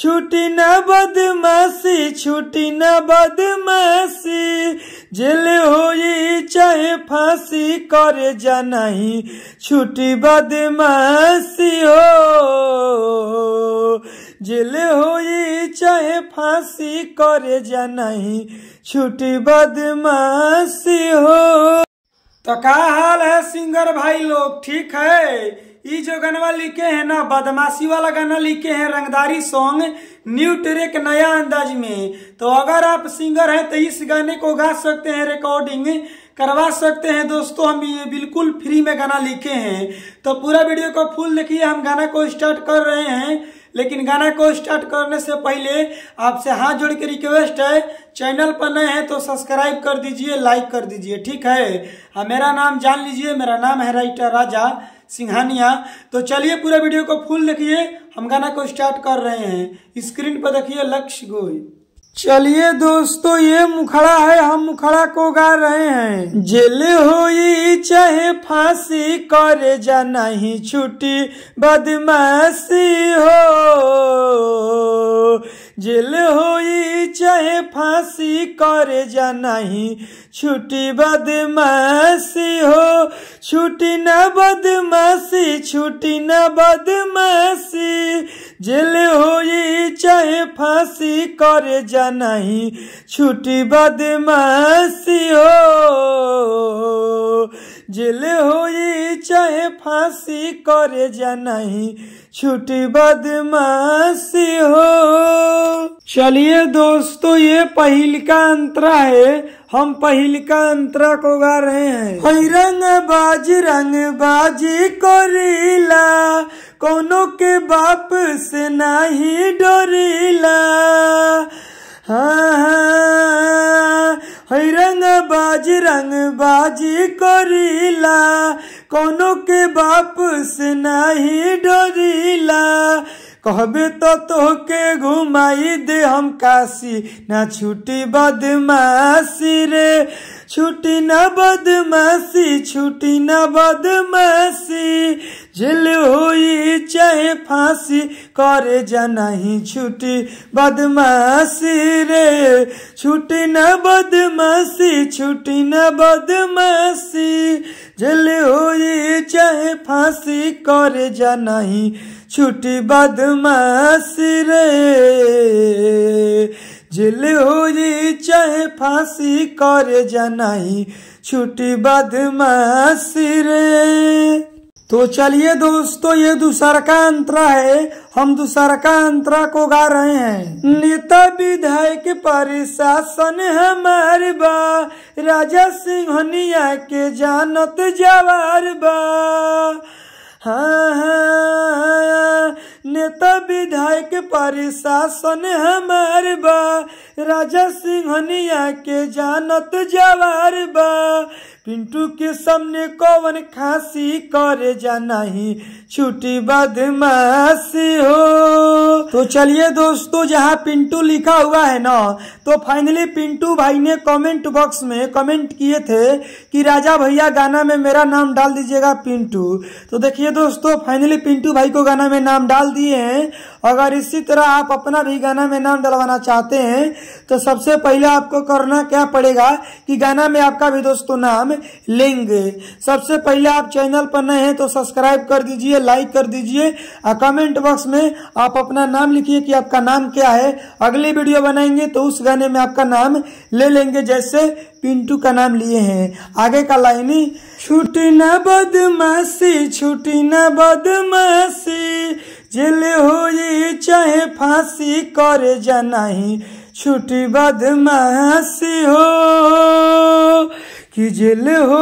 छुट्टी न बदमाशी छुट्टी न बदमाशी जेल हो चाहे फांसी कर जाना ही छूटी बदमाशी हो जेल हो चाहे फांसी करे जाना ही छूटी बदमाशी हो तो का हाल है सिंगर भाई लोग ठीक है ये जो गाना लिखे हैं ना बदमाशी वाला गाना लिखे हैं रंगदारी सॉन्ग न्यू ट्रेक नया अंदाज में तो अगर आप सिंगर हैं तो इस गाने को गा सकते हैं रिकॉर्डिंग करवा सकते हैं दोस्तों हम ये बिल्कुल फ्री में गाना लिखे हैं तो पूरा वीडियो को फुल देखिए हम गाना को स्टार्ट कर रहे हैं लेकिन गाना को स्टार्ट करने से पहले आपसे हाथ जोड़ के रिक्वेस्ट है चैनल पर नए हैं तो सब्सक्राइब कर दीजिए लाइक कर दीजिए ठीक है हाँ, मेरा नाम जान लीजिए मेरा नाम है राइटर राजा सिंघानिया तो चलिए पूरा वीडियो को फुल देखिए हम गाना को स्टार्ट कर रहे हैं स्क्रीन पर देखिए लक्ष्य गोई चलिए दोस्तों ये मुखड़ा है हम मुखड़ा को गा रहे हैं जेल हो चाहे फांसी करे जा नहीं छुट्टी बदमाशी हो जेल हो चाहे फांसी कर जा नहीं छुट्टी बदमाशी हो छुट्टी न बदमाशी छुट्टी न बदमाशी जेल हो चाहे फांसी कर जा नहीं छुट्टी बदमाशी हो जेल होई चाहे फांसी करे जा नहीं छुट्टी बदमाशी हो चलिए दोस्तों ये पहल का अंतरा है हम पहल का अंतरा को गा रहे हैं हई रंग बाज रंग बाजी कोरीला कोनो के बाप से नहीं डोरीला हाँ हाँ হৈরং বাজ রং বাজি করিলা কনকে বাপস নাহি ডরিলা कहबे तो तोहके घुमाई दे हम काशी ना छुटी बदमाशी रे छुटी ना बदमाशी छुटी ना बदमाशी जेल हुई चाहे फांसी करे जाना ही छुट्टी बदमाशी रे छुट्टी न बदमाशी छुट्टी न बदमाशी जेल हुई चाहे फांसी करे जाना ही छुट्टी बदमाशी रे जेल हुई चाहे फांसी करे जाना ही छुट्टी बदमाशी रे तो चलिए दोस्तों ये दूसर का अंतरा है हम दूसर का अंतरा को गा रहे हैं नेता विधायक परिशासन हमारे बा राजा सिंह के जानत जवार बा नेता विधायक प्रशासन हमार बा राजा सिंहनिया के जानत जवार बा पिंटू के सामने कौन खांसी करे जा नहीं छुट्टी बदमाशी हो तो चलिए दोस्तों जहाँ पिंटू लिखा हुआ है ना तो फाइनली पिंटू भाई ने कमेंट बॉक्स में कमेंट किए थे कि राजा भैया गाना में मेरा नाम डाल दीजिएगा पिंटू तो देखिए दोस्तों फाइनली पिंटू भाई को गाना में नाम डाल दिए हैं अगर इसी तरह आप अपना भी गाना में नाम डलवाना चाहते हैं तो सबसे पहले आपको करना क्या पड़ेगा कि गाना में आपका भी दोस्तों नाम लेंगे सबसे पहले आप चैनल पर नए हैं तो सब्सक्राइब कर दीजिए लाइक कर दीजिए और कमेंट बॉक्स में आप अपना नाम नाम लिखिए कि आपका नाम क्या है अगली वीडियो बनाएंगे तो उस गाने में आपका नाम ले लेंगे जैसे पिंटू का नाम लिए हैं आगे का लाइन छुट्टी न बदमाशी छुट्टी न बदमाशी जेल हो चाहे फांसी कर ही छुट्टी बदमाशी हो कि जेल हो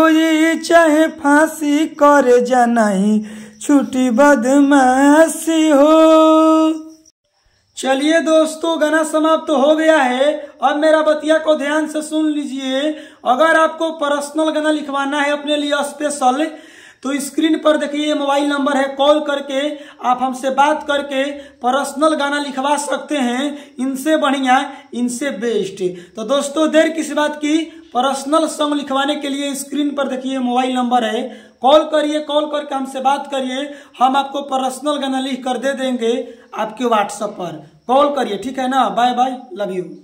चाहे फांसी कर ही छुट्टी बदमाशी हो चलिए दोस्तों गाना समाप्त तो हो गया है अब मेरा बतिया को ध्यान से सुन लीजिए अगर आपको पर्सनल गाना लिखवाना है अपने लिए स्पेशल तो स्क्रीन पर देखिए ये मोबाइल नंबर है कॉल करके आप हमसे बात करके पर्सनल गाना लिखवा सकते हैं इनसे बढ़िया इनसे बेस्ट तो दोस्तों देर किस बात की पर्सनल सॉन्ग लिखवाने के लिए स्क्रीन पर देखिए मोबाइल नंबर है कॉल करिए कॉल करके हमसे बात करिए हम आपको पर्सनल गाना लिख कर दे देंगे आपके व्हाट्सएप पर कॉल करिए ठीक है ना बाय बाय लव यू